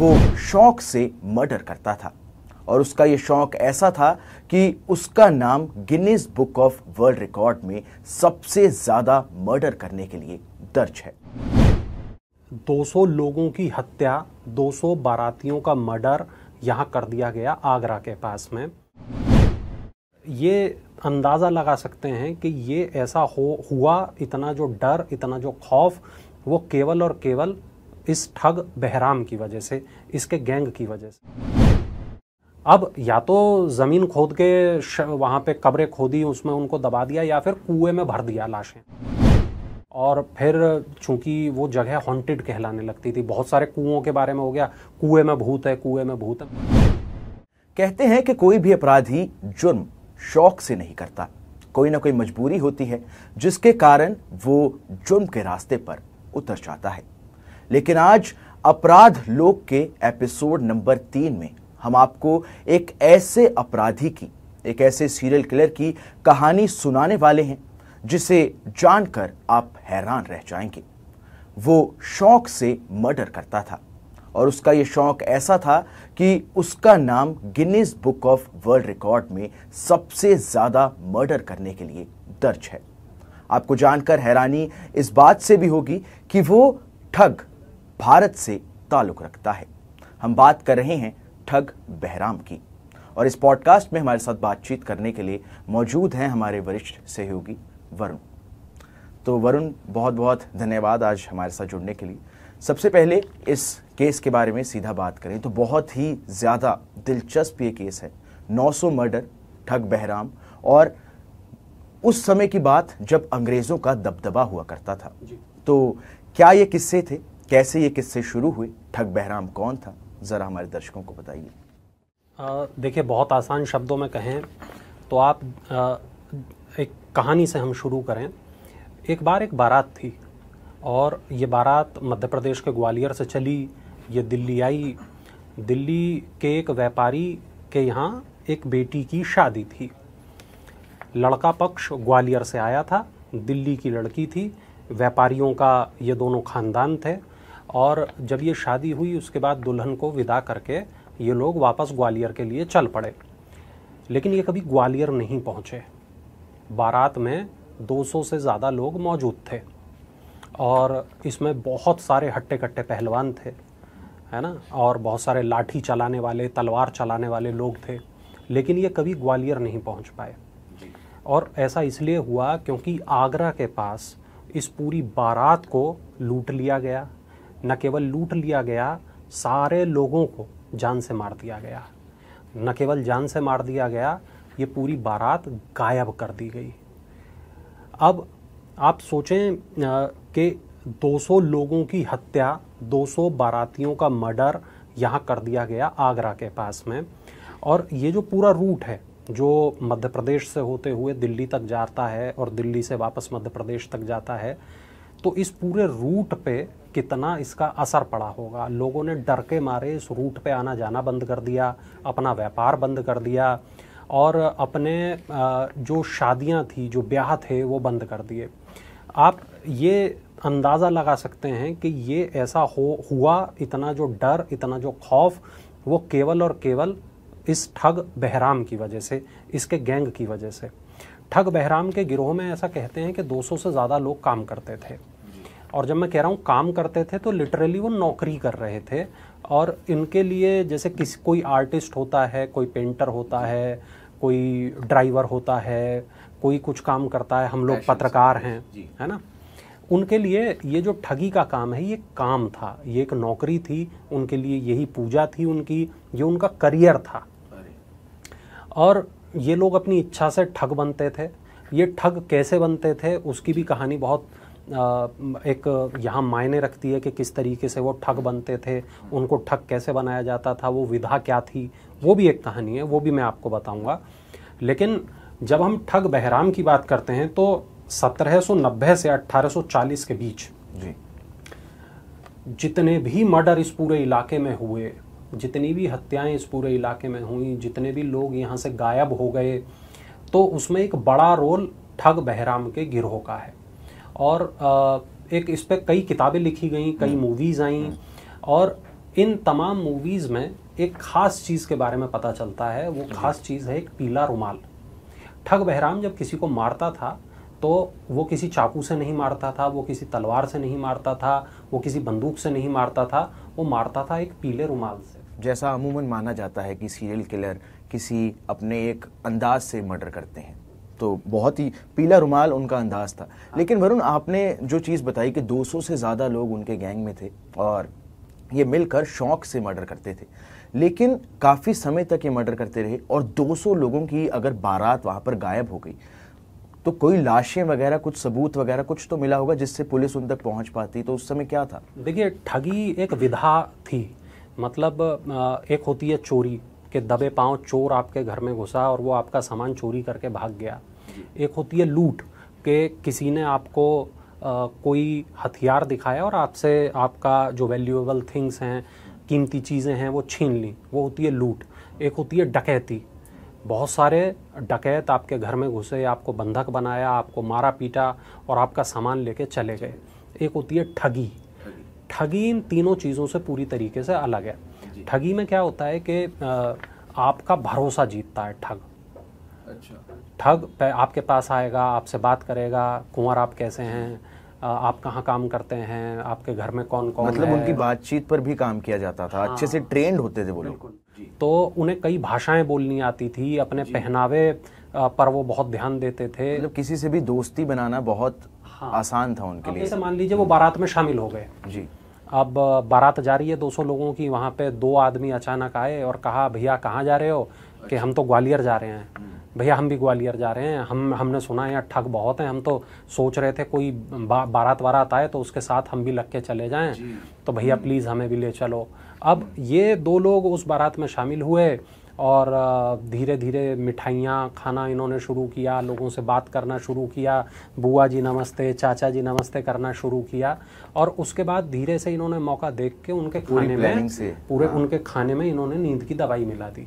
वो शौक से मर्डर करता था और उसका ये शौक ऐसा था कि उसका नाम Guinness Book of World Record में सबसे ज़्यादा मर्डर करने के लिए दर्ज है 200 लोगों की हत्या 200 बारातियों का मर्डर यहाँ कर दिया गया आगरा के पास में ये अंदाज़ा लगा सकते हैं कि ये ऐसा हो हुआ इतना जो डर इतना जो खौफ वो केवल और केवल इस ठग बहराम की वजह से इसके गैंग की वजह से अब या तो ज़मीन खोद के वहां पे कब्रें खोदी उसमें उनको दबा दिया या फिर कुएं में भर दिया लाशें और फिर चूंकि वो जगह हॉन्टेड कहलाने लगती थी बहुत सारे कुओं के बारे में हो गया कुएं में भूत है कुएं में भूत है कहते हैं कि कोई भी अपराधी जुर्म शौक से नहीं करता कोई ना कोई मजबूरी होती है जिसके कारण वो जुर्म के रास्ते पर उतर जाता है लेकिन आज अपराध लोक के एपिसोड नंबर तीन में हम आपको एक ऐसे अपराधी की एक ऐसे सीरियल किलर की कहानी सुनाने वाले हैं जिसे जानकर आप हैरान रह जाएंगे वो शौक से मर्डर करता था और उसका ये शौक ऐसा था कि उसका नाम Guinness Book of World Record में सबसे ज़्यादा मर्डर करने के लिए दर्ज है आपको जानकर हैरानी इस बात से भी होगी कि वो ठग भारत से ताल्लुक रखता है हम बात कर रहे हैं ठग बहराम की और इस पॉडकास्ट में हमारे साथ बातचीत करने के लिए मौजूद हैं हमारे वरिष्ठ सहयोगी वरुण तो वरुण बहुत बहुत धन्यवाद आज हमारे साथ जुड़ने के लिए सबसे पहले इस केस के बारे में सीधा बात करें तो बहुत ही ज़्यादा दिलचस्प ये केस है 900 मर्डर ठग बहराम और उस समय की बात जब अंग्रेज़ों का दबदबा हुआ करता था तो क्या ये किस्से थे कैसे ये किससे शुरू हुए ठग बहराम कौन था ज़रा हमारे दर्शकों को बताइए देखिए बहुत आसान शब्दों में कहें तो आप आ, एक कहानी से हम शुरू करें एक बार एक बारात थी और ये बारात मध्य प्रदेश के ग्वालियर से चली ये दिल्ली आई दिल्ली के एक व्यापारी के यहाँ एक बेटी की शादी थी लड़का पक्ष ग्वालियर से आया था दिल्ली की लड़की थी व्यापारियों का ये दोनों खानदान थे और जब ये शादी हुई उसके बाद दुल्हन को विदा करके ये लोग वापस ग्वालियर के लिए चल पड़े लेकिन ये कभी ग्वालियर नहीं पहुँचे बारात में 200 से ज़्यादा लोग मौजूद थे और इसमें बहुत सारे हट्टे कट्टे पहलवान थे है ना और बहुत सारे लाठी चलाने वाले तलवार चलाने वाले लोग थे लेकिन ये कभी ग्वालियर नहीं पहुंच पाए और ऐसा इसलिए हुआ क्योंकि आगरा के पास इस पूरी बारात को लूट लिया गया न केवल लूट लिया गया सारे लोगों को जान से मार दिया गया न केवल जान से मार दिया गया ये पूरी बारात गायब कर दी गई अब आप सोचें कि 200 लोगों की हत्या 200 बारातियों का मर्डर यहाँ कर दिया गया आगरा के पास में और ये जो पूरा रूट है जो मध्य प्रदेश से होते हुए दिल्ली तक जाता है और दिल्ली से वापस मध्य प्रदेश तक जाता है तो इस पूरे रूट पे कितना इसका असर पड़ा होगा लोगों ने डर के मारे इस रूट पे आना जाना बंद कर दिया अपना व्यापार बंद कर दिया और अपने जो शादियां थी जो ब्याह थे वो बंद कर दिए आप ये अंदाज़ा लगा सकते हैं कि ये ऐसा हो हुआ इतना जो डर इतना जो खौफ वो केवल और केवल इस ठग बहराम की वजह से इसके गैंग की वजह से ठग बहराम के गिरोह में ऐसा कहते हैं कि 200 से ज़्यादा लोग काम करते थे और जब मैं कह रहा हूँ काम करते थे तो लिटरली वो नौकरी कर रहे थे और इनके लिए जैसे किस कोई आर्टिस्ट होता है कोई पेंटर होता है कोई ड्राइवर होता है कोई कुछ काम करता है हम लोग पत्रकार हैं है ना उनके लिए ये जो ठगी का काम है ये काम था ये एक नौकरी थी उनके लिए यही पूजा थी उनकी ये उनका करियर था और ये लोग अपनी इच्छा से ठग बनते थे ये ठग कैसे बनते थे उसकी भी कहानी बहुत एक यहाँ मायने रखती है कि किस तरीके से वो ठग बनते थे उनको ठग कैसे बनाया जाता था वो विधा क्या थी वो भी एक कहानी है वो भी मैं आपको बताऊँगा लेकिन जब हम ठग बहराम की बात करते हैं तो 1790 से 1840 के बीच जी जितने भी मर्डर इस पूरे इलाके में हुए जितनी भी हत्याएं इस पूरे इलाके में हुई जितने भी लोग यहाँ से गायब हो गए तो उसमें एक बड़ा रोल ठग बहराम के गिरोह का है और एक इस पर कई किताबें लिखी गई कई मूवीज़ हम्म। आई हम्म। और इन तमाम मूवीज़ में एक ख़ास चीज़ के बारे में पता चलता है वो ख़ास चीज़ है एक पीला रुमाल ठग बहराम जब किसी को मारता था तो वो किसी चाकू से नहीं मारता था वो किसी तलवार से नहीं मारता था वो किसी बंदूक से नहीं मारता था वो मारता था एक पीले रुमाल से जैसा अमूमन माना जाता है कि सीरियल किलर किसी अपने एक अंदाज से मर्डर करते हैं तो बहुत ही पीला रुमाल उनका अंदाज था हाँ। लेकिन वरुण आपने जो चीज़ बताई कि 200 से ज़्यादा लोग उनके गैंग में थे और ये मिलकर शौक से मर्डर करते थे लेकिन काफ़ी समय तक ये मर्डर करते रहे और 200 लोगों की अगर बारात वहाँ पर गायब हो गई तो कोई लाशें वगैरह कुछ सबूत वगैरह कुछ तो मिला होगा जिससे पुलिस उन तक पहुँच पाती तो उस समय क्या था देखिए ठगी एक विधा थी मतलब एक होती है चोरी के दबे पांव चोर आपके घर में घुसा और वो आपका सामान चोरी करके भाग गया एक होती है लूट के किसी ने आपको आ, कोई हथियार दिखाया और आपसे आपका जो वैल्यूएबल थिंग्स हैं कीमती चीज़ें हैं वो छीन ली वो होती है लूट एक होती है डकैती बहुत सारे डकैत आपके घर में घुसे आपको बंधक बनाया आपको मारा पीटा और आपका सामान लेके चले गए एक होती है ठगी ठगी इन तीनों चीज़ों से पूरी तरीके से अलग है ठगी में क्या होता है कि आपका भरोसा जीतता है ठग अच्छा ठग आपके पास आएगा आपसे बात करेगा कुंवर आप कैसे हैं आप कहाँ काम करते हैं आपके घर में कौन कौन मतलब है? उनकी बातचीत पर भी काम किया जाता था हाँ, अच्छे से ट्रेंड हाँ। होते थे वो लोग तो उन्हें कई भाषाएं बोलनी आती थी अपने पहनावे पर वो बहुत ध्यान देते थे मतलब किसी से भी दोस्ती बनाना बहुत हाँ, आसान था उनके लिए मान लीजिए वो बारात में शामिल हो गए जी अब बारात जा रही है 200 लोगों की वहाँ पे दो आदमी अचानक आए और कहा भैया कहाँ जा रहे हो कि हम तो ग्वालियर जा रहे हैं भैया हम भी ग्वालियर जा रहे हैं हम हमने सुना है यहाँ ठग बहुत हैं हम तो सोच रहे थे कोई बा, बारात वारात आए तो उसके साथ हम भी लग के चले जाएं तो भैया प्लीज़ हमें भी ले चलो अब ये दो लोग उस बारात में शामिल हुए और धीरे धीरे मिठाइयाँ खाना इन्होंने शुरू किया लोगों से बात करना शुरू किया बुआ जी नमस्ते चाचा जी नमस्ते करना शुरू किया और उसके बाद धीरे से इन्होंने मौका देख के उनके खाने में पूरे हाँ। उनके खाने में इन्होंने नींद की दवाई मिला दी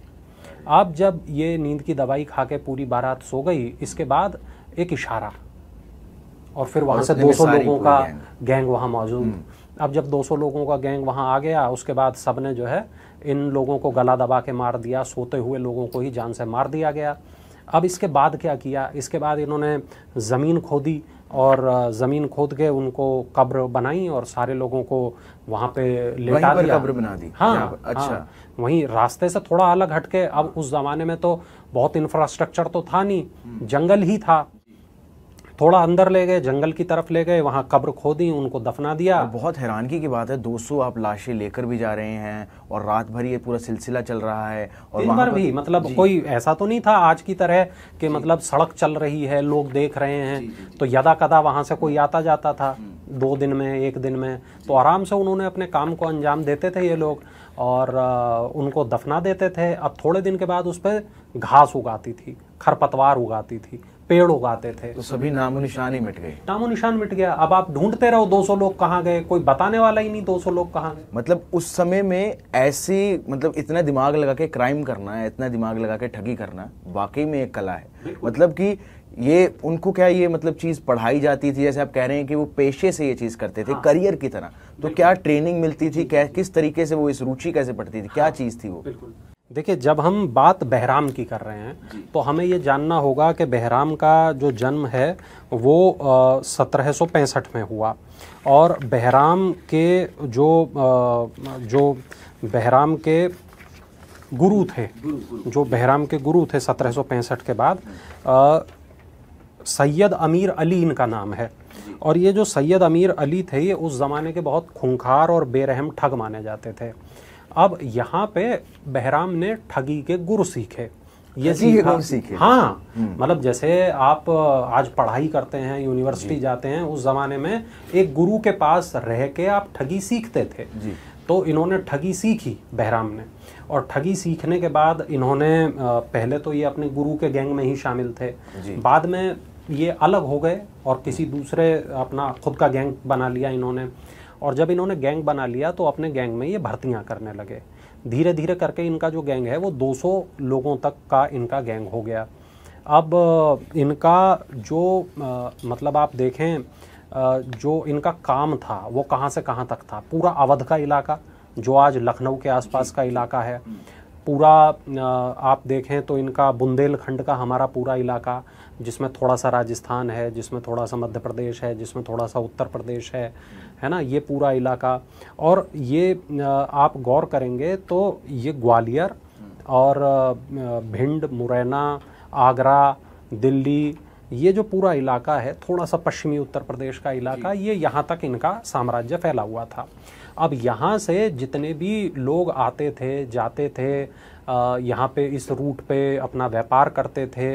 आप जब ये नींद की दवाई खा के पूरी बारात सो गई इसके बाद एक इशारा और फिर वहाँ से 200 लोगों का गैंग, गैंग वहाँ मौजूद हम्म। अब जब 200 लोगों का गैंग वहाँ आ गया उसके बाद सब ने जो है इन लोगों को गला दबा के मार दिया सोते हुए लोगों को ही जान से मार दिया गया अब इसके बाद क्या किया इसके बाद इन्होंने ज़मीन खोदी और ज़मीन खोद के उनको कब्र बनाई और सारे लोगों को वहाँ पे लेटा दिया कब्र बना दी हाँ अच्छा हाँ, वहीं रास्ते से थोड़ा अलग हटके अब उस ज़माने में तो बहुत इंफ्रास्ट्रक्चर तो था नहीं हम्म। जंगल ही था थोड़ा अंदर ले गए जंगल की तरफ ले गए वहाँ कब्र खोदी उनको दफना दिया बहुत हैरानगी की बात है 200 आप लाशें लेकर भी जा रहे हैं और रात भर ये पूरा सिलसिला चल रहा है और दिन भर भी मतलब कोई ऐसा तो नहीं था आज की तरह कि मतलब सड़क चल रही है लोग देख रहे हैं तो यदा कदा वहाँ से कोई आता जाता था हम्म। दो दिन में एक दिन में तो आराम से उन्होंने अपने काम को अंजाम देते थे ये लोग और उनको दफना देते थे अब थोड़े दिन के बाद उस पर घास उगाती थी खरपतवार उगाती थी पेड़ उगाते थे तो सभी नामो निशान ही मिट गए नामो निशान मिट गया अब आप ढूंढते रहो 200 लोग कहाँ गए कोई बताने वाला ही नहीं 200 लोग कहाँ गए मतलब उस समय में ऐसी मतलब इतना दिमाग लगा के क्राइम करना है इतना दिमाग लगा के ठगी करना वाकई में एक कला है मतलब कि ये उनको क्या ये मतलब चीज़ पढ़ाई जाती थी जैसे आप कह रहे हैं कि वो पेशे से ये चीज़ करते थे हाँ। करियर की तरह तो क्या ट्रेनिंग मिलती थी क्या किस तरीके से वो इस रुचि कैसे पढ़ती थी हाँ। क्या चीज़ थी वो बिल्कुल देखिए जब हम बात बहराम की कर रहे हैं तो हमें ये जानना होगा कि बहराम का जो जन्म है वो सत्रह में हुआ और बहराम के जो आ, जो बहराम के गुरु थे जो बहराम के गुरु थे सत्रह के बाद सैयद अमीर अली इनका नाम है और ये जो सैयद अमीर अली थे ये उस ज़माने के बहुत खूंखार और बेरहम ठग माने जाते थे अब यहाँ पे बहराम ने ठगी के गुरु सीखे ये सीखा सीखे हाँ हम्म। मतलब जैसे आप आज पढ़ाई करते हैं यूनिवर्सिटी जाते हैं उस जमाने में एक गुरु के पास रह के आप ठगी सीखते थे जी। तो इन्होंने ठगी सीखी बहराम ने और ठगी सीखने के बाद इन्होंने पहले तो ये अपने गुरु के गैंग में ही शामिल थे बाद में ये अलग हो गए और किसी दूसरे अपना खुद का गैंग बना लिया इन्होंने और जब इन्होंने गैंग बना लिया तो अपने गैंग में ये भर्तियाँ करने लगे धीरे धीरे करके इनका जो गैंग है वो 200 लोगों तक का इनका गैंग हो गया अब इनका जो आ, मतलब आप देखें आ, जो इनका काम था वो कहाँ से कहाँ तक था पूरा अवध का इलाका जो आज लखनऊ के आसपास का इलाका है हम्म। पूरा आप देखें तो इनका बुंदेलखंड का हमारा पूरा इलाका जिसमें थोड़ा सा राजस्थान है जिसमें थोड़ा सा मध्य प्रदेश है जिसमें थोड़ा सा उत्तर प्रदेश है है ना ये पूरा इलाका और ये आप गौर करेंगे तो ये ग्वालियर और भिंड मुरैना आगरा दिल्ली ये जो पूरा इलाका है थोड़ा सा पश्चिमी उत्तर प्रदेश का इलाका ये यहाँ तक इनका साम्राज्य फैला हुआ था अब यहाँ से जितने भी लोग आते थे जाते थे यहाँ पे इस रूट पे अपना व्यापार करते थे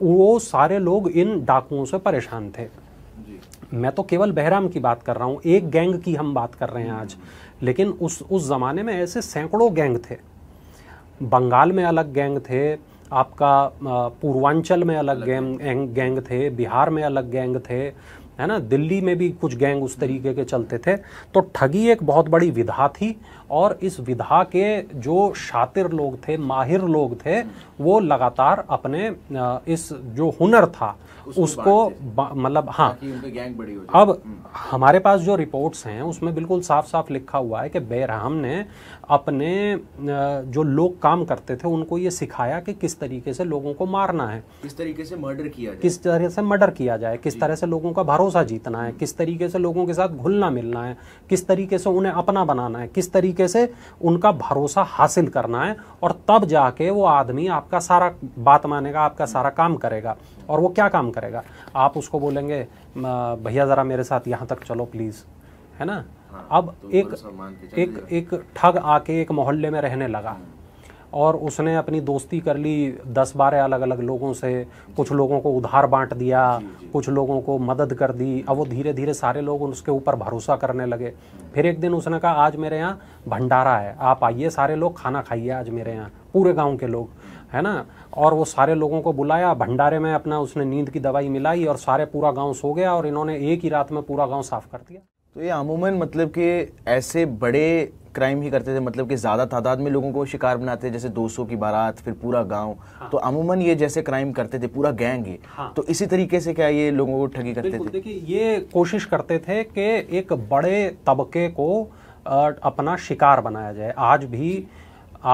वो सारे लोग इन डाकुओं से परेशान थे मैं तो केवल बहराम की बात कर रहा हूँ एक गैंग की हम बात कर रहे हैं आज लेकिन उस उस ज़माने में ऐसे सैकड़ों गैंग थे बंगाल में अलग गैंग थे आपका पूर्वांचल में अलग गैंग गैंग थे बिहार में अलग गैंग थे है ना दिल्ली में भी कुछ गैंग उस तरीके के चलते थे तो ठगी एक बहुत बड़ी विधा थी और इस विधा के जो शातिर लोग थे माहिर लोग थे वो लगातार अपने इस जो हुनर था उसको मतलब हाँ अब हम्म। हमारे पास जो रिपोर्ट्स हैं उसमें बिल्कुल साफ साफ लिखा हुआ है कि बेरहम ने अपने जो लोग काम करते थे उनको ये सिखाया कि किस तरीके से लोगों को मारना है किस तरीके से मर्डर किया जाए किस तरह से मर्डर किया जाए किस तरह से लोगों का भरोसा जीतना है किस तरीके से लोगों के साथ घुलना मिलना है किस तरीके से उन्हें अपना बनाना है किस तरीके से उनका भरोसा हासिल करना है और तब जाके वो आदमी आपका सारा बात मानेगा आपका सारा काम करेगा और वो क्या काम करेगा आप उसको बोलेंगे भैया ज़रा मेरे साथ यहाँ तक चलो प्लीज़ है ना हाँ, अब तो एक एक एक ठग आके एक मोहल्ले में रहने लगा और उसने अपनी दोस्ती कर ली दस बारह अलग अलग लोगों से कुछ लोगों को उधार बांट दिया कुछ लोगों को मदद कर दी अब वो धीरे धीरे सारे लोग उसके ऊपर भरोसा करने लगे फिर एक दिन उसने कहा आज मेरे यहाँ भंडारा है आप आइए सारे लोग खाना खाइए आज मेरे यहाँ पूरे गाँव के लोग है ना और वो सारे लोगों को बुलाया भंडारे में अपना उसने नींद की दवाई मिलाई और सारे पूरा गाँव सो गया और इन्होंने एक ही रात में पूरा गाँव साफ कर दिया तो ये अमूमन मतलब कि ऐसे बड़े क्राइम ही करते थे मतलब कि ज़्यादा तादाद में लोगों को शिकार बनाते थे जैसे 200 की बारात फिर पूरा गांव हाँ। तो अमूमन ये जैसे क्राइम करते थे पूरा गैंग ये हाँ। तो इसी तरीके से क्या ये लोगों को ठगी करते थे देखिए ये कोशिश करते थे कि एक बड़े तबके को अपना शिकार बनाया जाए आज भी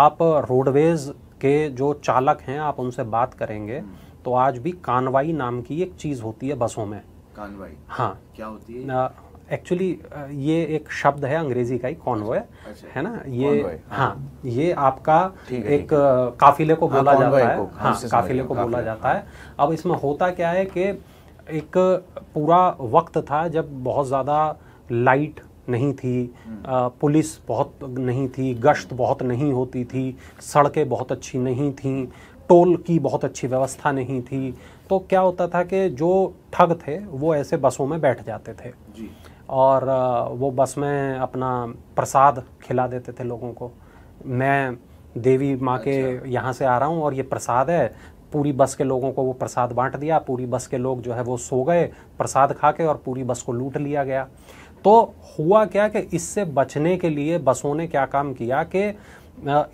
आप रोडवेज के जो चालक हैं आप उनसे बात करेंगे तो आज भी कानवाई नाम की एक चीज़ होती है बसों में कानवाई हाँ क्या होती है एक्चुअली uh, ये एक शब्द है अंग्रेजी का ही कॉन्वॉय अच्छा। है ना ये हाँ।, हाँ ये आपका एक uh, काफिले को हाँ, बोला जाता है हाँ काफिले को बोला जाता हाँ। है अब इसमें होता क्या है कि एक पूरा वक्त था जब बहुत ज़्यादा लाइट नहीं थी हम्म। uh, पुलिस बहुत नहीं थी गश्त बहुत नहीं होती थी सड़कें बहुत अच्छी नहीं थी टोल की बहुत अच्छी व्यवस्था नहीं थी तो क्या होता था कि जो ठग थे वो ऐसे बसों में बैठ जाते थे जी। और वो बस में अपना प्रसाद खिला देते थे लोगों को मैं देवी माँ के अच्छा। यहाँ से आ रहा हूँ और ये प्रसाद है पूरी बस के लोगों को वो प्रसाद बांट दिया पूरी बस के लोग जो है वो सो गए प्रसाद खा के और पूरी बस को लूट लिया गया तो हुआ क्या कि इससे बचने के लिए बसों ने क्या काम किया कि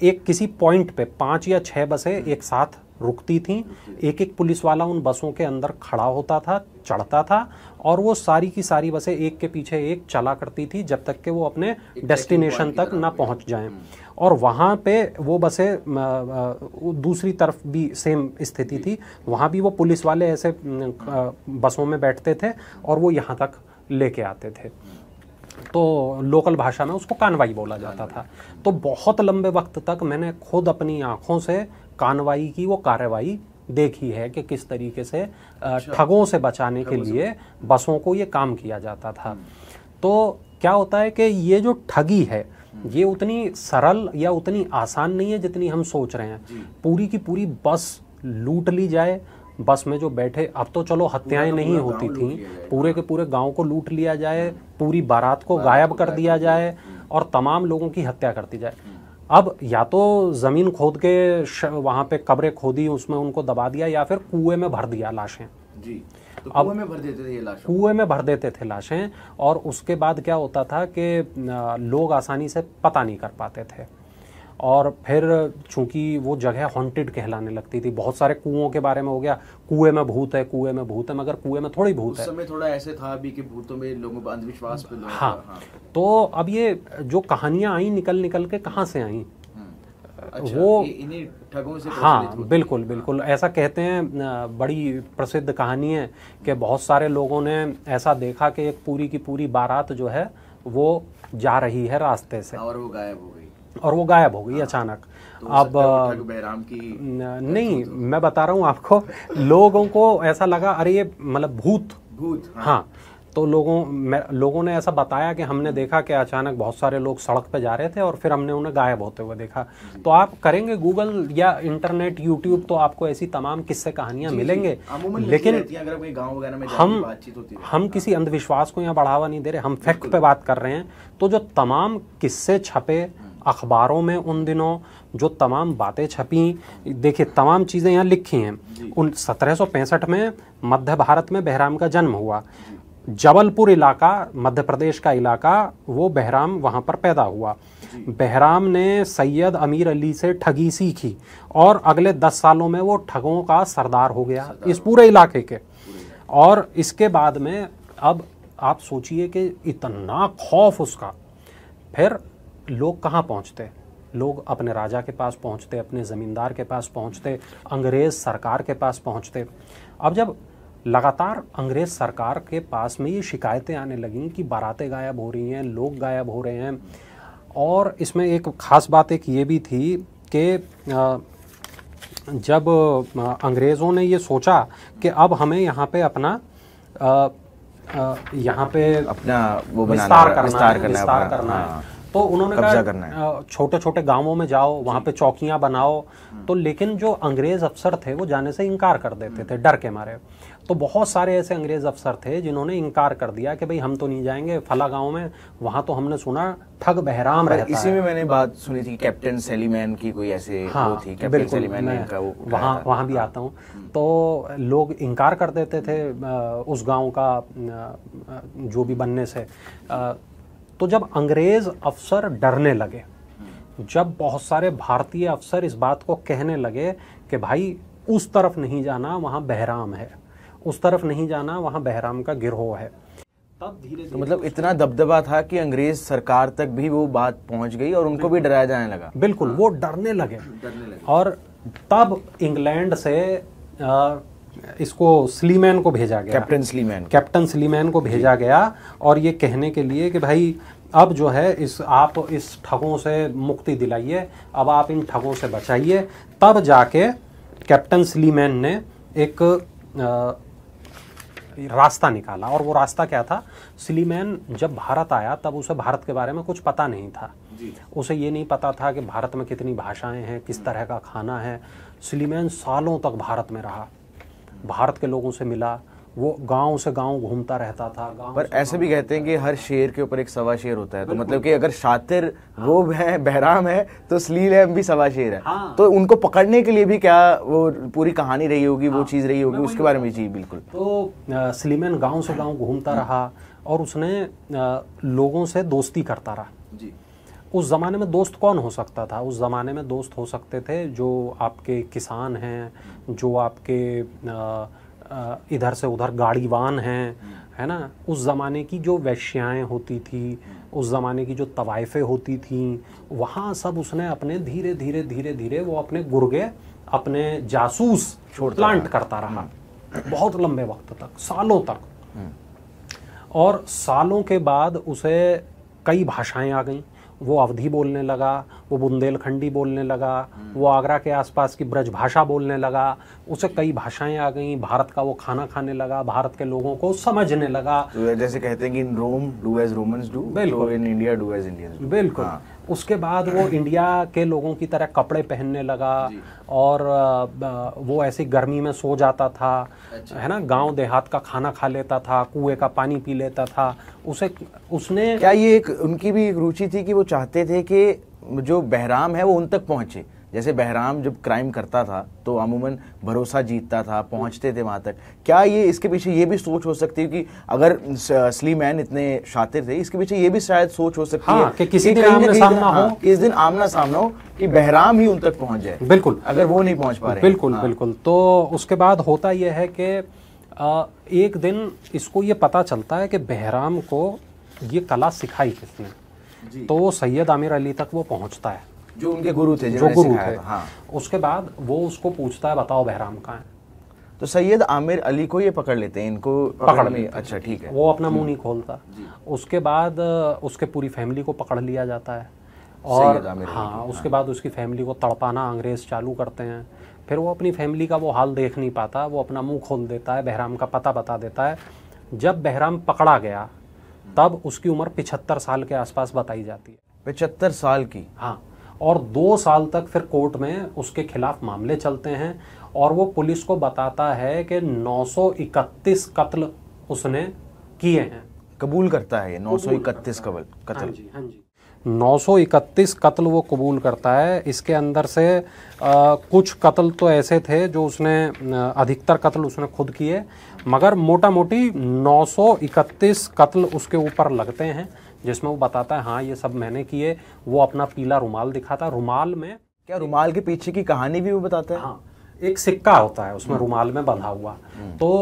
एक किसी पॉइंट पे पांच या छह बसें एक साथ रुकती थी एक एक पुलिस वाला उन बसों के अंदर खड़ा होता था चढ़ता था और वो सारी की सारी बसें एक के पीछे एक चला करती थी जब तक कि वो अपने डेस्टिनेशन तक ना पहुंच जाएं हम्म। और वहाँ पे वो बसें दूसरी तरफ भी सेम स्थिति थी वहाँ भी वो पुलिस वाले ऐसे बसों में बैठते थे और वो यहाँ तक लेके आते थे तो लोकल भाषा में उसको कानवाई बोला जाता था तो बहुत लंबे वक्त तक मैंने खुद अपनी आँखों से कार्रवाई की वो कार्रवाई देखी है कि किस तरीके से अच्छा। ठगों से बचाने के लिए बसों को ये काम किया जाता था हम्म। तो क्या होता है कि ये जो ठगी है हम्म। ये उतनी सरल या उतनी आसान नहीं है जितनी हम सोच रहे हैं पूरी की पूरी बस लूट ली जाए बस में जो बैठे अब तो चलो हत्याएं नहीं होती थी पूरे हाँ। के पूरे गांव को लूट लिया जाए हम्म। पूरी बारात को गायब कर दिया जाए और तमाम लोगों की हत्या कर दी जाए अब या तो ज़मीन खोद के वहां पे कब्रें खोदी उसमें उनको दबा दिया या फिर कुएं में भर दिया लाशें जी तो अब में भर देते थे लाशें कुएं में भर देते थे लाशें और उसके बाद क्या होता था कि लोग आसानी से पता नहीं कर पाते थे और फिर चूंकि वो जगह हॉन्टेड कहलाने लगती थी बहुत सारे कुओं के बारे में हो गया कुएं में भूत है कुएं में भूत है मगर कुएं में थोड़ी भूत है समय थोड़ा ऐसे था अभी कि भूतों में लोगों पर अंधविश्वास हाँ, हाँ तो अब ये जो कहानियां आई निकल निकल के कहाँ से आई हम्म। अच्छा, वो ठगों से हाँ बिल्कुल बिल्कुल हाँ। ऐसा कहते हैं बड़ी प्रसिद्ध कहानी है कि बहुत सारे लोगों ने ऐसा देखा कि एक पूरी की पूरी बारात जो है वो जा रही है रास्ते से और वो गायब हो गई और वो गायब हो गई हाँ। अचानक तो अब की नहीं तो। मैं बता रहा हूँ आपको लोगों को ऐसा लगा अरे ये मतलब भूत भूत हाँ, हाँ तो लोगों लोगों ने ऐसा बताया कि हमने हम्म। देखा कि अचानक बहुत सारे लोग सड़क पर जा रहे थे और फिर हमने उन्हें गायब होते हुए देखा तो आप करेंगे गूगल या इंटरनेट यूट्यूब तो आपको ऐसी तमाम किस्से कहानियां मिलेंगे लेकिन अगर में हम होती हम हाँ। किसी अंधविश्वास को यहाँ बढ़ावा नहीं दे रहे हम फैक्ट पे बात कर रहे हैं तो जो तमाम किस्से छपे अखबारों में उन दिनों जो तमाम बातें छपी देखिए तमाम चीज़ें यहाँ लिखी हैं उन सत्रह में मध्य भारत में बहराम का जन्म हुआ जबलपुर इलाका मध्य प्रदेश का इलाका वो बहराम वहाँ पर पैदा हुआ बहराम ने सैयद अमीर अली से ठगी सीखी और अगले दस सालों में वो ठगों का सरदार हो गया सरदार इस पूरे इलाके के और इसके बाद में अब आप सोचिए कि इतना खौफ उसका फिर लोग कहाँ पहुँचते लोग अपने राजा के पास पहुँचते अपने ज़मींदार के पास पहुँचते अंग्रेज़ सरकार के पास पहुँचते अब जब लगातार अंग्रेज़ सरकार के पास में ये शिकायतें आने लगी कि बारातें गायब हो रही हैं लोग गायब हो रहे हैं और इसमें एक ख़ास बात एक ये भी थी कि जब अंग्रेज़ों ने ये सोचा कि अब हमें यहाँ पे अपना यहाँ पे अपना वो विस्तार करना विस्तार करना, विस्तार करना है हाँ। तो उन्होंने कहा छोटे छोटे गांवों में जाओ वहां पे चौकियां बनाओ हम्म। तो लेकिन जो अंग्रेज अफसर थे वो जाने से इनकार कर देते हम्म। थे डर के मारे तो बहुत सारे ऐसे अंग्रेज अफसर थे जिन्होंने इनकार कर दिया कि भाई हम तो नहीं जाएंगे फला गांव में वहां तो हमने सुना ठग बहराम रहता इसी में मैंने बात सुनी थी कैप्टन सेलीमैन की कोई ऐसे हाँ, वो थी कैप्टन सेलीमैन इनका वो भी हाँ। आता हूँ हम्म। तो लोग इनकार कर देते थे उस गांव का जो भी बनने से तो जब अंग्रेज अफसर डरने लगे जब बहुत सारे भारतीय अफसर इस बात को कहने लगे कि भाई उस तरफ नहीं जाना वहाँ बहराम है उस तरफ नहीं जाना वहाँ बहराम का गिरोह है तब धीरे तो मतलब इतना दबदबा था कि अंग्रेज सरकार तक भी वो बात पहुंच गई और उनको भी डराया जाने लगा बिल्कुल हाँ। वो डरने लगे डरने लगे और तब इंग्लैंड से आ, इसको स्लीमैन को भेजा गया कैप्टन स्लीमैन कैप्टन स्लीमैन को भेजा गया और ये कहने के लिए कि भाई अब जो है इस आप इस ठगों से मुक्ति दिलाइए अब आप इन ठगों से बचाइए तब जाके कैप्टन स्लीमैन ने एक आ, रास्ता निकाला और वो रास्ता क्या था स्लीमैन जब भारत आया तब उसे भारत के बारे में कुछ पता नहीं था उसे ये नहीं पता था कि भारत में कितनी भाषाएं हैं किस तरह का खाना है स्लीमैन सालों तक भारत में रहा भारत के लोगों से मिला वो गांव से गांव घूमता रहता था पर ऐसे भी कहते हैं कि हर शेर के ऊपर एक सवा शेर होता है तो मतलब कि अगर शातिर हाँ। वो है बहराम है तो सलील है भी सवा शेर है हाँ। तो उनको पकड़ने के लिए भी क्या वो पूरी कहानी रही होगी हाँ। वो चीज़ रही होगी उसके बारे में जी बिल्कुल तो सलीमन गाँव से गाँव घूमता रहा और उसने लोगों से दोस्ती करता रहा उस ज़माने में दोस्त कौन हो सकता था उस ज़माने में दोस्त हो सकते थे जो आपके किसान हैं जो आपके इधर से उधर गाड़ीवान हैं है ना उस ज़माने की जो वैश्याएँ होती थी उस ज़माने की जो तवाइफें होती थीं वहाँ सब उसने अपने धीरे धीरे धीरे धीरे वो अपने गुर्गे अपने जासूस छोड़ प्लांट करता रहा हम्म। बहुत लंबे वक्त तक सालों तक हम्म। और सालों के बाद उसे कई भाषाएं आ गईं वो अवधि बोलने लगा वो बुंदेलखंडी बोलने लगा वो आगरा के आसपास की ब्रज भाषा बोलने लगा उसे कई भाषाएं आ गई भारत का वो खाना खाने लगा भारत के लोगों को समझने लगा तो जैसे कहते हैं कि in Rome do as Romans do बिल्कुल in India do as Indians बिल्कुल हाँ। उसके बाद वो इंडिया के लोगों की तरह कपड़े पहनने लगा और वो ऐसी गर्मी में सो जाता था अच्छा। है ना गांव देहात का खाना खा लेता था कुएं का पानी पी लेता था उसे उसने क्या ये एक उनकी भी रुचि थी कि वो चाहते थे कि जो बहराम है वो उन तक पहुंचे जैसे बहराम जब क्राइम करता था तो अमूमन भरोसा जीतता था पहुंचते थे वहाँ तक क्या ये इसके पीछे ये भी सोच हो सकती है कि अगर स्ली मैन इतने शातिर थे इसके पीछे ये भी शायद सोच हो सकती हाँ, है कि किसी दिन आमना सामना हाँ, हो इस दिन आमना सामना हो कि बहराम ही उन तक पहुंच जाए बिल्कुल अगर वो नहीं पहुंच पा रहे बिल्कुल हाँ। बिल्कुल तो उसके बाद होता यह है कि एक दिन इसको ये पता चलता है कि बहराम को ये कला सिखाई किसने तो वो सैयद आमिर अली तक वो पहुंचता है जो उनके गुरु थे जो गुरु थे हाँ। उसके बाद वो उसको पूछता है बताओ बहराम कहाँ है तो सैयद आमिर अली को ये पकड़ लेते हैं इनको पकड़ में अच्छा ठीक है वो अपना मुंह नहीं खोलता उसके बाद उसके पूरी फैमिली को पकड़ लिया जाता है और हाँ, हाँ उसके बाद उसकी फैमिली को तड़पाना अंग्रेज चालू करते हैं फिर वो अपनी फैमिली का वो हाल देख नहीं पाता वो अपना मुंह खोल देता है बहराम का पता बता देता है जब बहराम पकड़ा गया तब उसकी उम्र पिछहत्तर साल के आसपास बताई जाती है पिछहत्तर साल की हाँ और दो साल तक फिर कोर्ट में उसके खिलाफ मामले चलते हैं और वो पुलिस को बताता है कि 931 कत्ल उसने किए हैं कबूल करता है ये 931 कबूल कत्ल हाँ जी हाँ जी 931 कत्ल वो कबूल करता है इसके अंदर से आ, कुछ कत्ल तो ऐसे थे जो उसने अधिकतर कत्ल उसने खुद किए मगर मोटा मोटी 931 कत्ल उसके ऊपर लगते हैं जिसमें वो बताता है हाँ ये सब मैंने किए वो अपना पीला रुमाल दिखाता है रुमाल में क्या रुमाल के पीछे की कहानी भी वो बताते हैं हाँ एक सिक्का होता है उसमें हम्म। रुमाल में बंधा हुआ हम्म। तो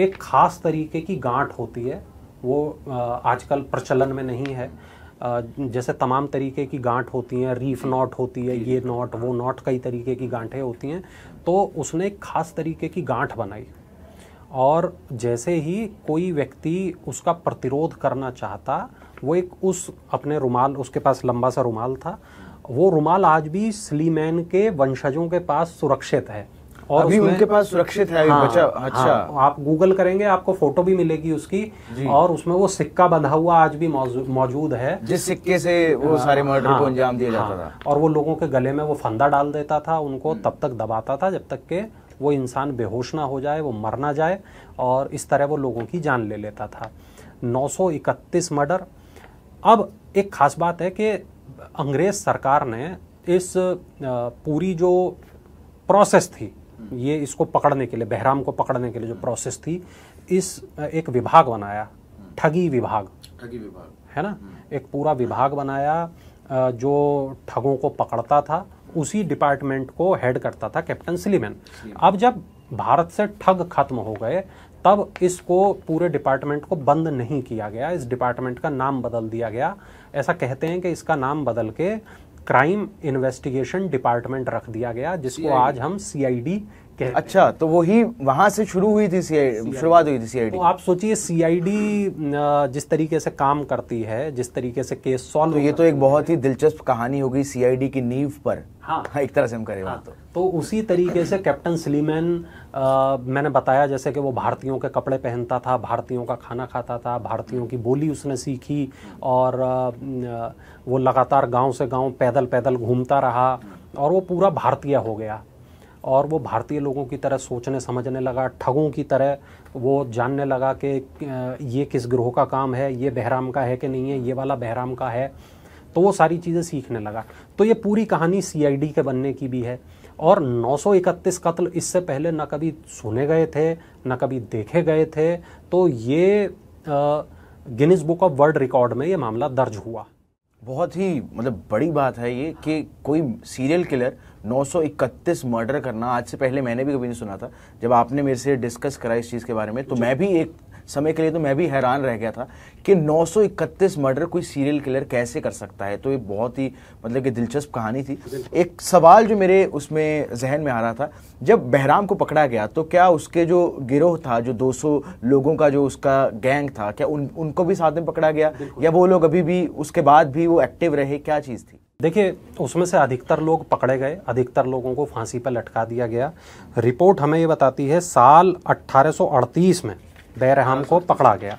एक खास तरीके की गांठ होती है वो आजकल प्रचलन में नहीं है जैसे तमाम तरीके की गांठ होती हैं रीफ नॉट होती है ये नॉट वो नॉट कई तरीके की गांठें होती हैं तो उसने एक खास तरीके की गांठ बनाई और जैसे ही कोई व्यक्ति उसका प्रतिरोध करना चाहता वो एक उस अपने रुमाल उसके पास लंबा सा रुमाल था वो रुमाल आज भी स्लीमैन के वंशजों के पास सुरक्षित है और अभी उनके पास सुरक्षित है हाँ, बचा हाँ, अच्छा हाँ, आप गूगल करेंगे आपको फोटो भी मिलेगी उसकी और उसमें वो सिक्का बंधा हुआ आज भी मौजूद है जिस सिक्के से वो हाँ, सारे मर्डर हाँ, को अंजाम दिया जाता हाँ। था और वो लोगों के गले में वो फंदा डाल देता था उनको हम्म। तब तक दबाता था जब तक के वो इंसान बेहोश ना हो जाए वो मर ना जाए और इस तरह वो लोगों की जान ले लेता था नौ मर्डर अब एक खास बात है कि अंग्रेज़ सरकार ने इस पूरी जो प्रोसेस थी हम्म। ये इसको पकड़ने के लिए बहराम को पकड़ने के लिए जो प्रोसेस थी इस एक विभाग बनाया ठगी विभाग ठगी विभाग है ना हम्म। एक पूरा विभाग बनाया जो ठगों को पकड़ता था उसी डिपार्टमेंट को हेड करता था कैप्टन सिलीमैन अब जब भारत से ठग खत्म हो गए तब इसको पूरे डिपार्टमेंट को बंद नहीं किया गया इस डिपार्टमेंट का नाम बदल दिया गया ऐसा कहते हैं कि इसका नाम बदल के क्राइम इन्वेस्टिगेशन डिपार्टमेंट रख दिया गया जिसको आज हम सीआईडी अच्छा तो वही वहां से शुरू हुई थी शुरुआत हुई थी सीआईडी तो आप सोचिए सीआईडी जिस तरीके से काम करती है जिस तरीके से केस सॉल्व तो ये तो एक बहुत ही दिलचस्प कहानी होगी सीआईडी की नींव पर हाँ।, हाँ एक तरह से हम करें हाँ, तो तो उसी तरीके से कैप्टन सिलीमैन मैंने बताया जैसे कि वो भारतीयों के कपड़े पहनता था भारतीयों का खाना खाता था भारतीयों की बोली उसने सीखी और आ, वो लगातार गांव से गांव पैदल पैदल घूमता रहा और वो पूरा भारतीय हो गया और वो भारतीय लोगों की तरह सोचने समझने लगा ठगों की तरह वो जानने लगा कि ये किस ग्रोह का काम है ये बहराम का है कि नहीं है ये वाला बहराम का है तो वो सारी चीज़ें सीखने लगा तो ये पूरी कहानी सीआईडी के बनने की भी है और 931 कत्ल इससे पहले ना कभी सुने गए थे ना कभी देखे गए थे तो ये Guinness Book of World Record में ये मामला दर्ज हुआ बहुत ही मतलब बड़ी बात है ये कि कोई सीरियल किलर 931 मर्डर करना आज से पहले मैंने भी कभी नहीं सुना था जब आपने मेरे से डिस्कस करा इस चीज़ के बारे में तो मैं भी एक समय के लिए तो मैं भी हैरान रह गया था कि 931 मर्डर कोई सीरियल किलर कैसे कर सकता है तो ये बहुत ही मतलब कि दिलचस्प कहानी थी एक सवाल जो मेरे उसमें जहन में आ रहा था जब बहराम को पकड़ा गया तो क्या उसके जो गिरोह था जो 200 लोगों का जो उसका गैंग था क्या उन उनको भी साथ में पकड़ा गया या वो लोग अभी भी उसके बाद भी वो एक्टिव रहे क्या चीज़ थी देखिए उसमें से अधिकतर लोग पकड़े गए अधिकतर लोगों को फांसी पर लटका दिया गया रिपोर्ट हमें ये बताती है साल 1838 में बहरहाम को पकड़ा गया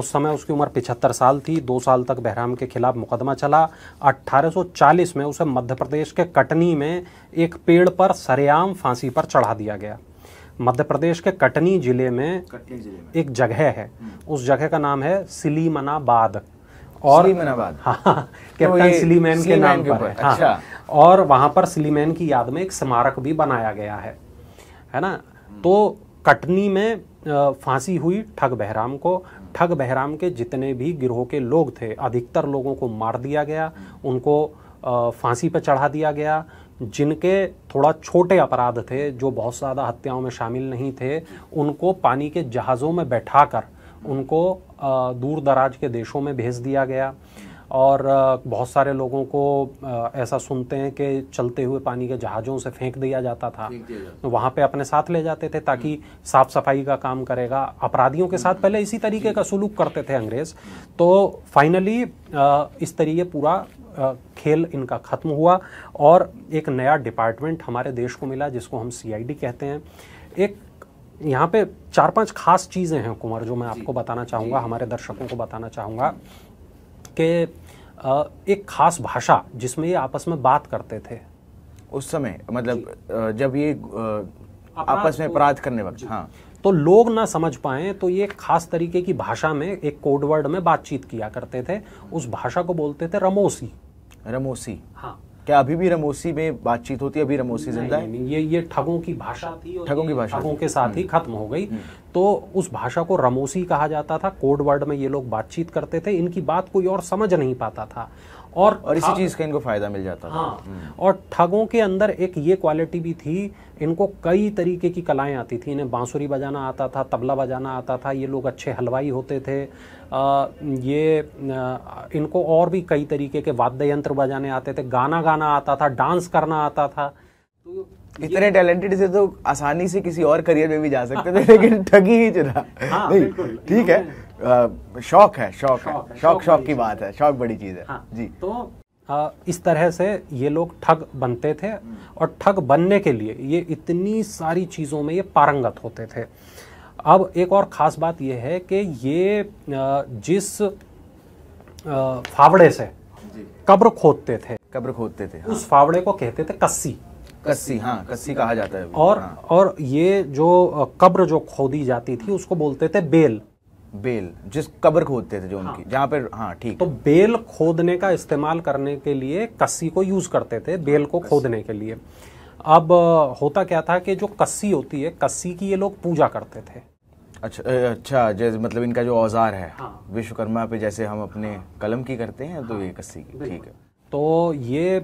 उस समय उसकी उम्र पिछहत्तर साल थी दो साल तक बहराम के खिलाफ मुकदमा चला 1840 में उसे मध्य प्रदेश के कटनी में एक पेड़ पर सरेआम फांसी पर चढ़ा दिया गया मध्य प्रदेश के कटनी जिले में कटनी जिले में एक जगह है हम्म। उस जगह का नाम है सिलीमनाबाद और सलीमाबाद हाँ, हाँ तो कैप्टन सलीमैन के नाम पर है हाँ, अच्छा। और वहाँ पर सलीमैन की याद में एक स्मारक भी बनाया गया है है ना तो कटनी में फांसी हुई ठग बहराम को ठग बहराम के जितने भी गिरोह के लोग थे अधिकतर लोगों को मार दिया गया उनको फांसी पर चढ़ा दिया गया जिनके थोड़ा छोटे अपराध थे जो बहुत ज़्यादा हत्याओं में शामिल नहीं थे उनको पानी के जहाज़ों में बैठा कर उनको दूर दराज के देशों में भेज दिया गया और बहुत सारे लोगों को ऐसा सुनते हैं कि चलते हुए पानी के जहाज़ों से फेंक दिया जाता था तो वहाँ पे अपने साथ ले जाते थे ताकि साफ सफाई का काम करेगा अपराधियों के साथ पहले इसी तरीके का सलूक करते थे अंग्रेज़ तो फाइनली इस तरीके पूरा खेल इनका ख़त्म हुआ और एक नया डिपार्टमेंट हमारे देश को मिला जिसको हम सीआईडी कहते हैं एक यहाँ पे चार पांच खास चीज़ें हैं कुंवर जो मैं आपको बताना चाहूँगा हमारे दर्शकों को बताना चाहूँगा कि एक खास भाषा जिसमें ये आपस में बात करते थे उस समय मतलब जब ये आपस में अपराध करने वक्त हाँ तो लोग ना समझ पाए तो ये खास तरीके की भाषा में एक कोडवर्ड में बातचीत किया करते थे उस भाषा को बोलते थे रमोसी रमोसी हाँ क्या अभी भी रमोसी में बातचीत होती है अभी रमोसी जिंदा है नहीं, ये ये ठगों की भाषा थी और ठगों की भाषा ठगों के साथ ही हम्म। खत्म हो गई हम्म। तो उस भाषा को रमोसी कहा जाता था कोड वर्ड में ये लोग बातचीत करते थे इनकी बात कोई और समझ नहीं पाता था और और इसी चीज़ का इनको फ़ायदा मिल जाता था हाँ। हम्म। और ठगों के अंदर एक ये क्वालिटी भी थी इनको कई तरीके की कलाएं आती थी इन्हें बांसुरी बजाना आता था तबला बजाना आता था ये लोग अच्छे हलवाई होते थे ये इनको और भी कई तरीके के वाद्य यंत्र बजाने आते थे गाना गाना आता था डांस करना आता था तो इतने टैलेंटेड से तो आसानी से किसी और करियर में भी जा सकते थे लेकिन ठगी ही चुना हाँ, नहीं ठीक है शौक है शौक, शौक है शौक शौक, की बात है शौक बड़ी चीज है हाँ, जी तो इस तरह से ये लोग ठग बनते थे हम्म। और ठग बनने के लिए ये इतनी सारी चीज़ों में ये पारंगत होते थे अब एक और ख़ास बात यह है कि ये जिस फावड़े से कब्र खोदते थे कब्र खोदते थे हाँ। उस फावड़े को कहते थे कस्सी कस्सी हाँ कस्सी कहा जाता है और हाँ। और ये जो कब्र जो खोदी जाती थी उसको बोलते थे बेल बेल जिस कब्र खोदते थे जो हाँ। उनकी जहाँ पे हाँ ठीक तो बेल खोदने का इस्तेमाल करने के लिए कस्सी को यूज करते थे हाँ, बेल को खोदने के लिए अब होता क्या था कि जो कस्सी होती है कस्सी की ये लोग पूजा करते थे अच्छा अच्छा जैसे मतलब इनका जो औजार है हाँ। विश्वकर्मा पे जैसे हम अपने हाँ। कलम की करते हैं तो हाँ। ये कस्सी की ठीक है तो ये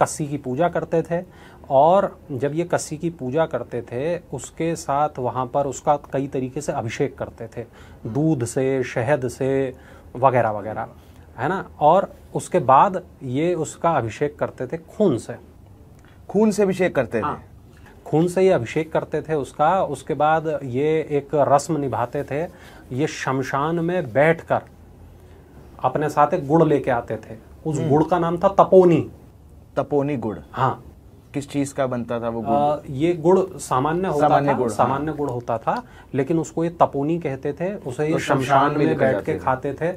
कस्सी की पूजा करते थे और जब ये कस्सी की पूजा करते थे उसके साथ वहाँ पर उसका कई तरीके से अभिषेक करते थे हाँ। दूध से शहद से वगैरह वगैरह है ना और उसके बाद ये उसका अभिषेक करते थे खून से खून से अभिषेक करते थे हाँ। खून से ही अभिषेक करते थे उसका उसके बाद ये एक रस्म निभाते थे ये शमशान में बैठकर अपने साथ एक गुड़ लेके आते थे उस हम्म। गुड़ का नाम था तपोनी तपोनी गुड़ हाँ किस चीज का बनता था वो गुड़ आ, ये गुड़ सामान्य होता सामान्य था गुड़, हाँ। सामान्य हाँ। गुड़ होता था लेकिन उसको ये तपोनी कहते थे उसे तो शमशान में बैठ के खाते थे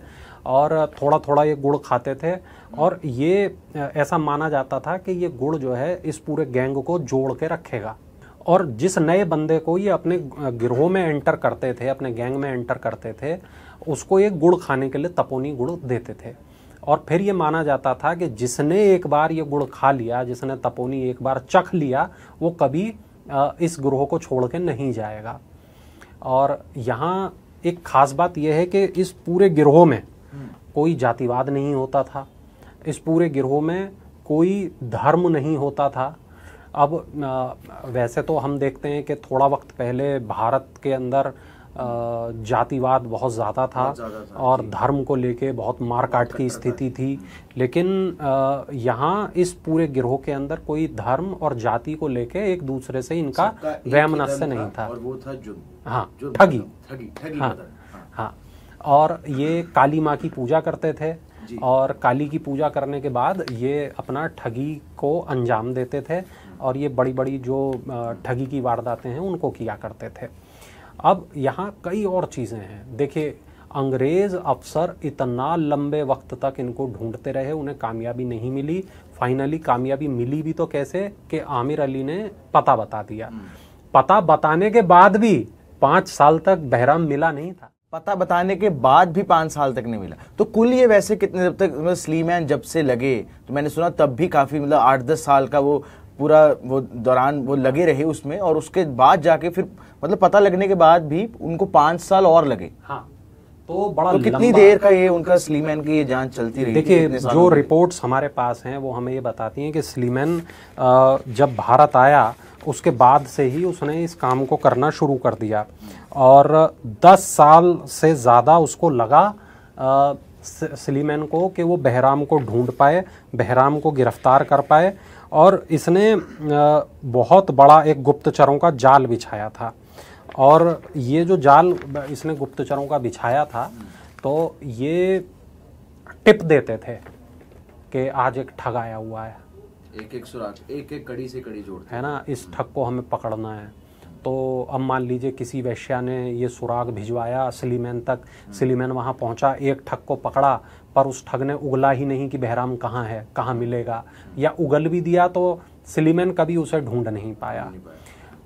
और थोड़ा थोड़ा ये गुड़ खाते थे और ये ऐसा माना जाता था कि ये गुड़ जो है इस पूरे गैंग को जोड़ के रखेगा और जिस नए बंदे को ये अपने गिरोह में एंटर करते थे अपने गैंग में एंटर करते थे उसको ये गुड़ खाने के लिए तपोनी गुड़ देते थे और फिर ये माना जाता था कि जिसने एक बार ये गुड़ खा लिया जिसने तपोनी एक बार चख लिया वो कभी इस ग्रोह को छोड़ के नहीं जाएगा और यहाँ एक खास बात यह है कि इस पूरे गिरोह में हम्म। कोई जातिवाद नहीं होता था इस पूरे गिरोह में कोई धर्म नहीं होता था अब वैसे तो हम देखते हैं कि थोड़ा वक्त पहले भारत के अंदर जातिवाद बहुत ज़्यादा था, था और धर्म को लेके बहुत मारकाट की स्थिति थी लेकिन यहाँ इस पूरे गिरोह के अंदर कोई धर्म और जाति को लेके एक दूसरे से इनका वैमनस्य नहीं था और वो था जुर्म हाँ मतलब, ठगी ठगी हाँ, मतलब, हाँ हाँ और ये काली माँ की पूजा करते थे और काली की पूजा करने के बाद ये अपना ठगी को अंजाम देते थे और ये बड़ी बड़ी जो ठगी की वारदातें हैं उनको किया करते थे अब यहाँ कई और चीज़ें हैं देखिए अंग्रेज़ अफसर इतना लंबे वक्त तक इनको ढूंढते रहे उन्हें कामयाबी नहीं मिली फाइनली कामयाबी मिली भी तो कैसे कि आमिर अली ने पता बता दिया हम्म। पता बताने के बाद भी पाँच साल तक बहराम मिला नहीं था पता बताने के बाद भी पांच साल तक नहीं मिला तो कुल ये वैसे कितने जब तक मतलब स्लीमैन जब से लगे तो मैंने सुना तब भी काफ़ी मतलब आठ दस साल का वो पूरा वो दौरान वो लगे रहे उसमें और उसके बाद जाके फिर मतलब पता लगने के बाद भी उनको पांच साल और लगे हाँ तो बड़ा तो कितनी देर का ये उनका स्लीमैन की ये जांच चलती रही देखिए जो रिपोर्ट्स हमारे पास हैं वो हमें ये बताती हैं कि स्लीमैन जब भारत आया उसके बाद से ही उसने इस काम को करना शुरू कर दिया और 10 साल से ज़्यादा उसको लगा सलीमैन को कि वो बहराम को ढूंढ पाए बहराम को गिरफ्तार कर पाए और इसने बहुत बड़ा एक गुप्तचरों का जाल बिछाया था और ये जो जाल इसने गुप्तचरों का बिछाया था तो ये टिप देते थे कि आज एक ठगाया हुआ है एक एक सुराग एक एक कड़ी से कड़ी जोड़ते है ना इस ठग को हमें पकड़ना है तो अब मान लीजिए किसी वैश्या ने ये सुराग भिजवाया सलीमैन तक हम्म। सलीमैन वहाँ पहुँचा एक ठग को पकड़ा पर उस ठग ने उगला ही नहीं कि बहराम कहाँ है कहाँ मिलेगा हम्म। या उगल भी दिया तो सलीमैन कभी उसे ढूंढ नहीं पाया, नहीं पाया।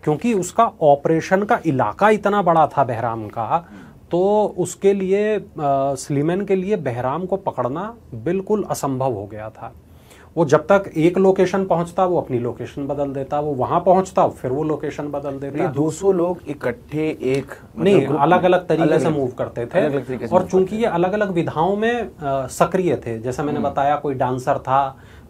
क्योंकि उसका ऑपरेशन का इलाका इतना बड़ा था बहराम का हम्म। तो उसके लिए सलीमैन के लिए बहराम को पकड़ना बिल्कुल असंभव हो गया था वो जब तक एक लोकेशन पहुंचता वो अपनी लोकेशन बदल देता वो वहां पहुंचता फिर वो लोकेशन बदल देता दो सौ लोग इकट्ठे एक मतलब नहीं अलग अलग तरीके से मूव करते थे और चूंकि ये अलग अलग विधाओं में सक्रिय थे जैसे मैंने हम्म। बताया कोई डांसर था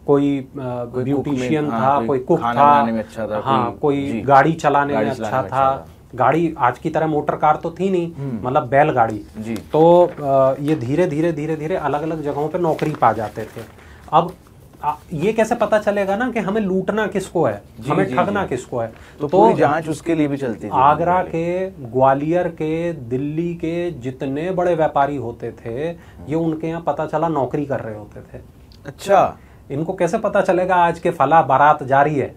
कोई ब्यूटिशियन हाँ, था कोई कुक अच्छा था हाँ कोई गाड़ी चलाने में अच्छा, अच्छा था गाड़ी आज की तरह मोटर कार तो थी नहीं हम्म। मतलब बैलगाड़ी तो ये धीरे धीरे धीरे धीरे अलग अलग जगहों पे नौकरी पा जाते थे अब ये कैसे पता चलेगा ना कि हमें लूटना किसको है जी, हमें ठगना किसको है तो, तो जांच उसके लिए भी चलती थी आगरा के ग्वालियर के दिल्ली के जितने बड़े व्यापारी होते थे ये उनके यहाँ पता चला नौकरी कर रहे होते थे अच्छा इनको कैसे पता चलेगा आज के फला बारात जारी है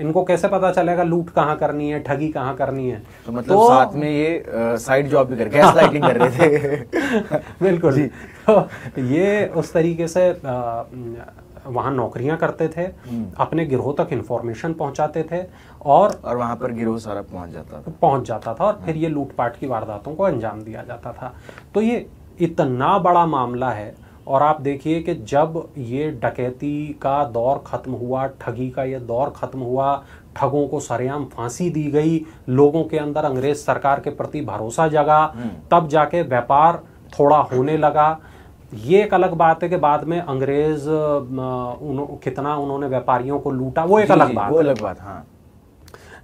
इनको कैसे पता चलेगा लूट कहाँ करनी है ठगी कहाँ करनी है तो मतलब तो, साथ में ये साइड जॉब भी करके स्लाइडिंग कर रहे थे बिल्कुल जी तो ये उस तरीके से आ, वहाँ नौकरियाँ करते थे हम्म। अपने गिरोह तक इन्फॉर्मेशन पहुँचाते थे और और वहाँ पर गिरोह सारा पहुँच जाता था पहुँच जाता था और हम्म। फिर ये लूटपाट की वारदातों को अंजाम दिया जाता था तो ये इतना बड़ा मामला है और आप देखिए कि जब ये डकैती का दौर ख़त्म हुआ ठगी का ये दौर ख़त्म हुआ ठगों को सरेआम फांसी दी गई लोगों के अंदर अंग्रेज सरकार के प्रति भरोसा जगा हम्म। तब जाके व्यापार थोड़ा होने लगा ये एक अलग बात है कि बाद में अंग्रेज उन, कितना उन्होंने व्यापारियों को लूटा वो एक अलग बात वो अलग बात हाँ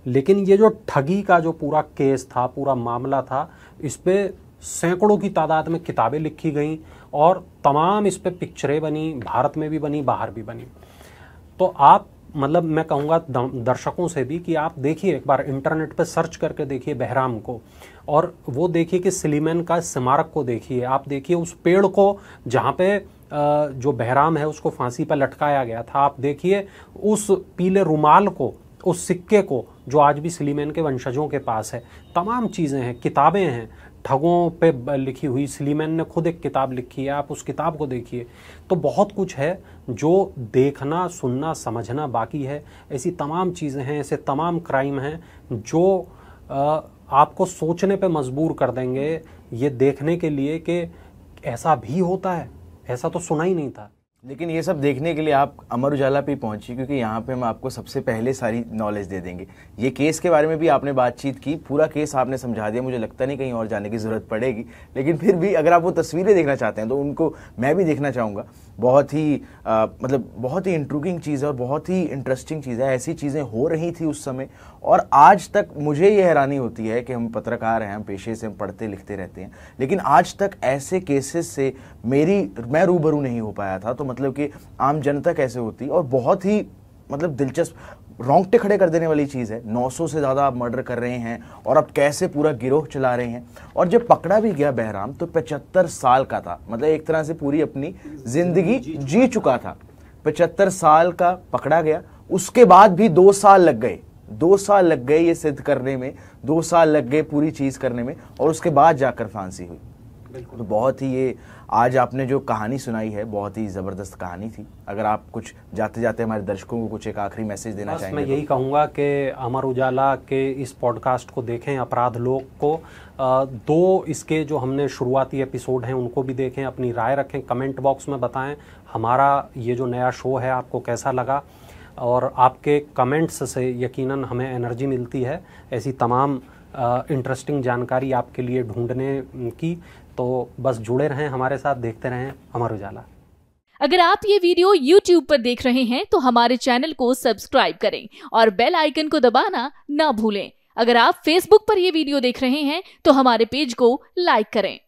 लेकिन ये जो ठगी का जो पूरा केस था पूरा मामला था इस पर सैकड़ों की तादाद में किताबें लिखी गई और तमाम इस पर पिक्चरें बनी भारत में भी बनी बाहर भी बनी तो आप मतलब मैं कहूँगा दर्शकों से भी कि आप देखिए एक बार इंटरनेट पर सर्च करके देखिए बहराम को और वो देखिए कि सिलीमैन का स्मारक को देखिए आप देखिए उस पेड़ को जहाँ पे जो बहराम है उसको फांसी पर लटकाया गया था आप देखिए उस पीले रुमाल को उस सिक्के को जो आज भी सलीमैन के वंशजों के पास है तमाम चीज़ें हैं किताबें हैं ठगों पे लिखी हुई सिलीमैन ने खुद एक किताब लिखी है आप उस किताब को देखिए तो बहुत कुछ है जो देखना सुनना समझना बाकी है ऐसी तमाम चीज़ें हैं ऐसे तमाम क्राइम हैं जो आ, आपको सोचने पे मजबूर कर देंगे ये देखने के लिए कि ऐसा भी होता है ऐसा तो सुना ही नहीं था लेकिन ये सब देखने के लिए आप अमर उजाला पे पहुंची क्योंकि यहाँ पे हम आपको सबसे पहले सारी नॉलेज दे देंगे ये केस के बारे में भी आपने बातचीत की पूरा केस आपने समझा दिया मुझे लगता नहीं कहीं और जाने की ज़रूरत पड़ेगी लेकिन फिर भी अगर आप वो तस्वीरें देखना चाहते हैं तो उनको मैं भी देखना चाहूँगा बहुत ही आ, मतलब बहुत ही इंट्रूगिंग चीज़ है और बहुत ही इंटरेस्टिंग चीज़ है ऐसी चीज़ें हो रही थी उस समय और आज तक मुझे ये हैरानी होती है कि हम पत्रकार हैं हम पेशे से हम पढ़ते लिखते रहते हैं लेकिन आज तक ऐसे केसेस से मेरी मैं रूबरू नहीं हो पाया था तो मतलब कि आम जनता कैसे होती और बहुत ही मतलब दिलचस्प रोंगटे खड़े कर देने वाली चीज़ है 900 से ज़्यादा आप मर्डर कर रहे हैं और अब कैसे पूरा गिरोह चला रहे हैं और जब पकड़ा भी गया बहराम तो पचहत्तर साल का था मतलब एक तरह से पूरी अपनी जिंदगी जी चुका था पचहत्तर साल का पकड़ा गया उसके बाद भी दो साल लग गए दो साल लग गए ये सिद्ध करने में दो साल लग गए पूरी चीज़ करने में और उसके बाद जाकर फांसी हुई तो बहुत ही ये आज आपने जो कहानी सुनाई है बहुत ही ज़बरदस्त कहानी थी अगर आप कुछ जाते जाते हमारे दर्शकों को कुछ एक आखिरी मैसेज देना चाहेंगे मैं तो। यही तो। कहूंगा कि अमर उजाला के इस पॉडकास्ट को देखें अपराध लोग को दो इसके जो हमने शुरुआती एपिसोड हैं उनको भी देखें अपनी राय रखें कमेंट बॉक्स में बताएं हमारा ये जो नया शो है आपको कैसा लगा और आपके कमेंट्स से यकीनन हमें एनर्जी मिलती है ऐसी तमाम इंटरेस्टिंग जानकारी आपके लिए ढूंढने की तो बस जुड़े रहें हमारे साथ देखते रहें अमर उजाला अगर आप ये वीडियो YouTube पर देख रहे हैं तो हमारे चैनल को सब्सक्राइब करें और बेल आइकन को दबाना ना भूलें अगर आप Facebook पर यह वीडियो देख रहे हैं तो हमारे पेज को लाइक करें